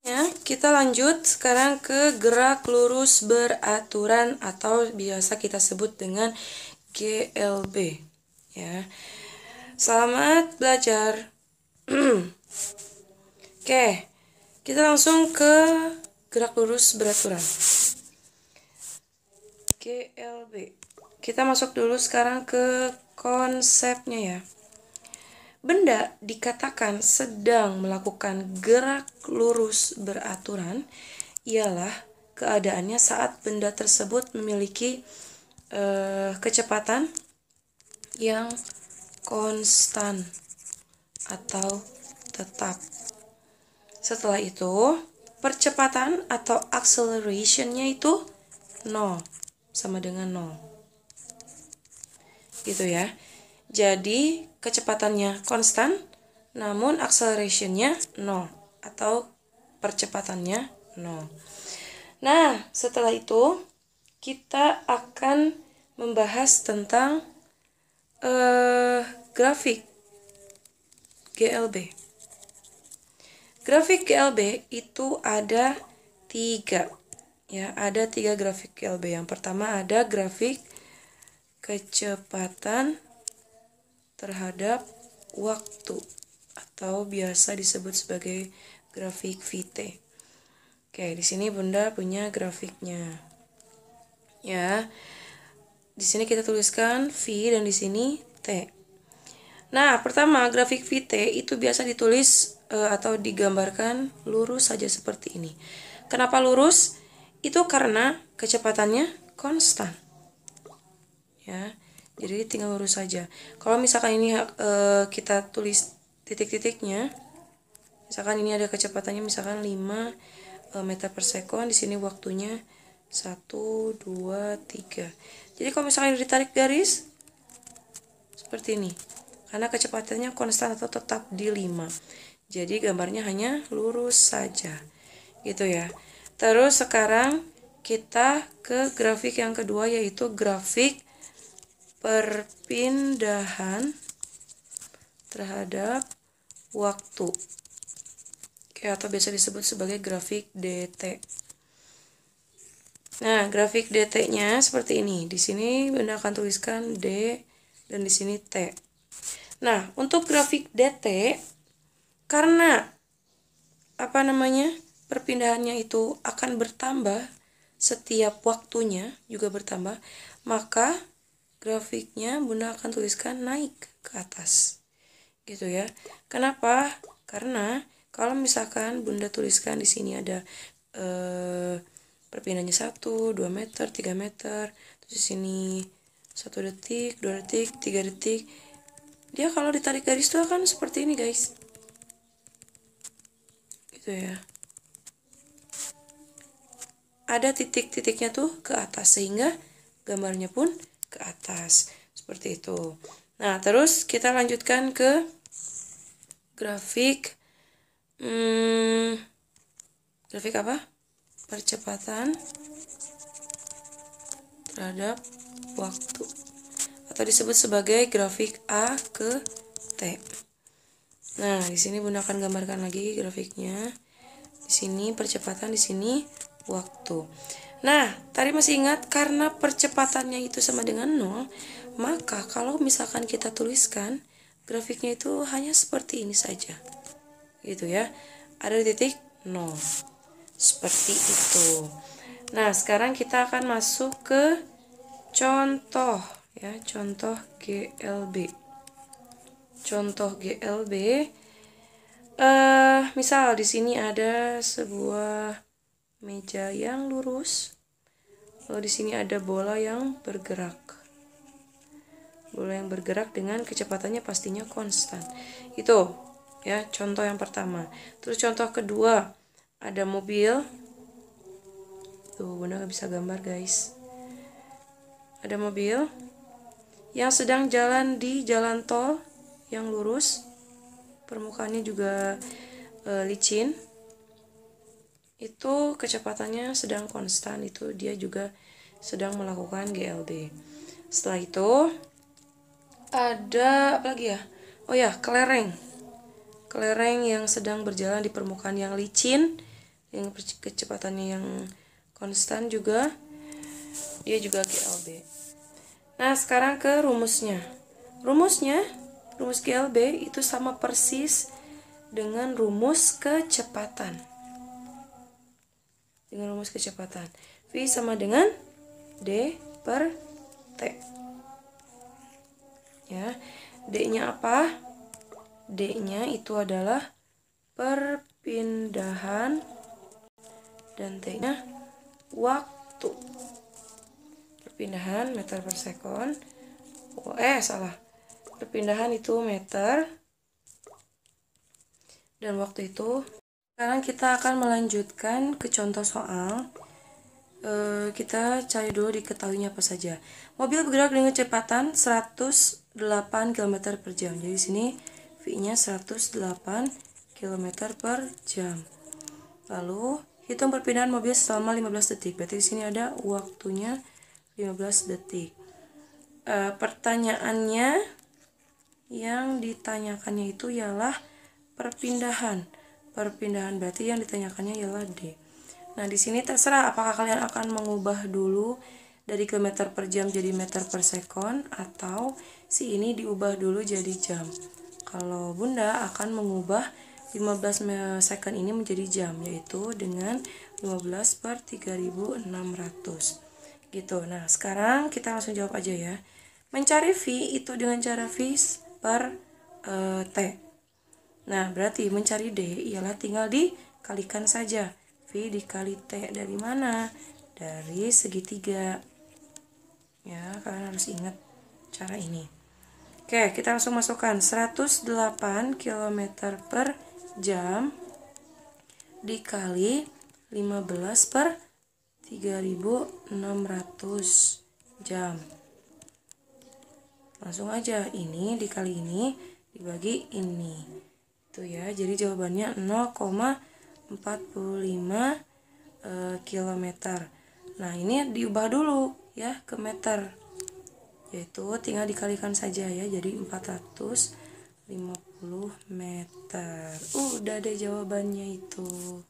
Ya, kita lanjut sekarang ke gerak lurus beraturan atau biasa kita sebut dengan GLB. Ya. Selamat belajar. Oke. Kita langsung ke gerak lurus beraturan. GLB. Kita masuk dulu sekarang ke konsepnya ya. Benda dikatakan sedang melakukan gerak lurus beraturan ialah keadaannya saat benda tersebut memiliki uh, kecepatan yang konstan atau tetap. Setelah itu, percepatan atau accelerationnya itu 0 sama dengan 0. Gitu ya. Jadi kecepatannya konstan, namun accelerationnya 0 atau percepatannya 0. Nah, setelah itu kita akan membahas tentang uh, grafik GLB. Grafik GLB itu ada tiga, ya ada tiga grafik GLB. Yang pertama ada grafik kecepatan terhadap waktu atau biasa disebut sebagai grafik vt. Oke, di sini Bunda punya grafiknya. Ya. Di sini kita tuliskan V dan di sini T. Nah, pertama grafik vt itu biasa ditulis e, atau digambarkan lurus saja seperti ini. Kenapa lurus? Itu karena kecepatannya konstan. Ya jadi tinggal lurus saja kalau misalkan ini uh, kita tulis titik-titiknya misalkan ini ada kecepatannya misalkan 5 eh, meter per sekon di sini waktunya 1 2 3 jadi kalau misalkan ditarik garis seperti ini karena kecepatannya konstan atau tetap di 5 jadi gambarnya hanya lurus saja gitu ya terus sekarang kita ke grafik yang kedua yaitu grafik perpindahan terhadap waktu Oke, atau biasa disebut sebagai grafik DT. Nah, grafik DT-nya seperti ini. Di sini Bunda akan tuliskan D dan di sini T. Nah, untuk grafik DT karena apa namanya? perpindahannya itu akan bertambah setiap waktunya juga bertambah, maka grafiknya Bunda akan tuliskan naik ke atas gitu ya kenapa karena kalau misalkan Bunda tuliskan di sini ada eh, perpindahannya 1, 2 meter, tiga meter terus di sini satu detik, dua detik, tiga detik dia kalau ditarik garis itu akan seperti ini guys gitu ya ada titik-titiknya tuh ke atas sehingga gambarnya pun ke atas seperti itu nah terus kita lanjutkan ke grafik hmm, grafik apa percepatan terhadap waktu atau disebut sebagai grafik A ke T. Nah, di sini Bunda akan gambarkan lagi grafiknya. Di sini percepatan di sini waktu. Nah, tadi masih ingat karena percepatannya itu sama dengan 0, maka kalau misalkan kita tuliskan grafiknya itu hanya seperti ini saja. Gitu ya. Ada titik 0. Seperti itu. Nah, sekarang kita akan masuk ke contoh ya, contoh GLB. Contoh GLB uh, eh, misal di sini ada sebuah meja yang lurus. Kalau di sini ada bola yang bergerak. Bola yang bergerak dengan kecepatannya pastinya konstan. Itu ya contoh yang pertama. Terus contoh kedua ada mobil. Tuh, Bunda nggak bisa gambar guys. Ada mobil yang sedang jalan di jalan tol yang lurus. Permukaannya juga e, licin itu kecepatannya sedang konstan itu dia juga sedang melakukan GLB. setelah itu ada apa lagi ya oh ya kelereng kelereng yang sedang berjalan di permukaan yang licin yang kecepatannya yang konstan juga dia juga GLB nah sekarang ke rumusnya rumusnya rumus GLB itu sama persis dengan rumus kecepatan dengan rumus kecepatan. V sama dengan D per T. Ya, D-nya apa? D-nya itu adalah perpindahan dan T-nya waktu. Perpindahan meter per second. Oh, eh, salah. Perpindahan itu meter dan waktu itu sekarang kita akan melanjutkan ke contoh soal. E, kita cari dulu diketahuinya apa saja. Mobil bergerak dengan kecepatan 108 km per jam. Jadi sini V-nya 108 km per jam. Lalu hitung perpindahan mobil selama 15 detik. Berarti di sini ada waktunya 15 detik. E, pertanyaannya yang ditanyakannya itu ialah perpindahan perpindahan berarti yang ditanyakannya ialah D. Nah, di sini terserah apakah kalian akan mengubah dulu dari kilometer per jam jadi meter per sekon atau si ini diubah dulu jadi jam. Kalau Bunda akan mengubah 15 second ini menjadi jam yaitu dengan 15 per 3600 gitu nah sekarang kita langsung jawab aja ya mencari V itu dengan cara V per e, T Nah, berarti mencari D ialah tinggal dikalikan saja. V dikali T dari mana? Dari segitiga. Ya, kalian harus ingat cara ini. Oke, kita langsung masukkan 108 km per jam dikali 15 per 3600 jam langsung aja ini dikali ini dibagi ini Tuh gitu ya, jadi jawabannya 0,45 e, eh, kilometer. Nah, ini diubah dulu ya ke meter. Yaitu tinggal dikalikan saja ya, jadi 450 meter. Uh, udah deh jawabannya itu.